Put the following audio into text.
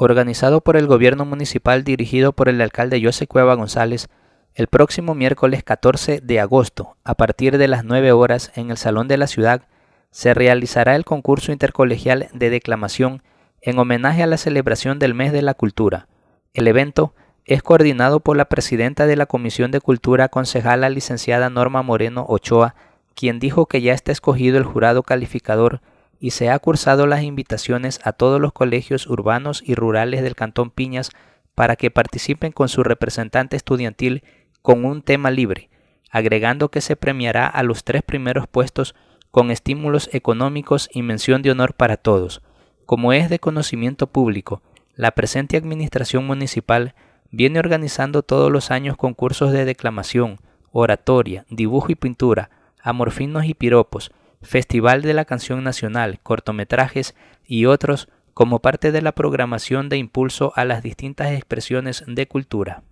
organizado por el gobierno municipal dirigido por el alcalde José Cueva González, el próximo miércoles 14 de agosto, a partir de las 9 horas, en el Salón de la Ciudad, se realizará el concurso intercolegial de declamación en homenaje a la celebración del Mes de la Cultura. El evento es coordinado por la presidenta de la Comisión de Cultura, concejala licenciada Norma Moreno Ochoa, quien dijo que ya está escogido el jurado calificador y se ha cursado las invitaciones a todos los colegios urbanos y rurales del Cantón Piñas para que participen con su representante estudiantil con un tema libre, agregando que se premiará a los tres primeros puestos con estímulos económicos y mención de honor para todos. Como es de conocimiento público, la presente Administración Municipal viene organizando todos los años concursos de declamación, oratoria, dibujo y pintura, amorfinos y piropos, Festival de la Canción Nacional, cortometrajes y otros como parte de la programación de impulso a las distintas expresiones de cultura.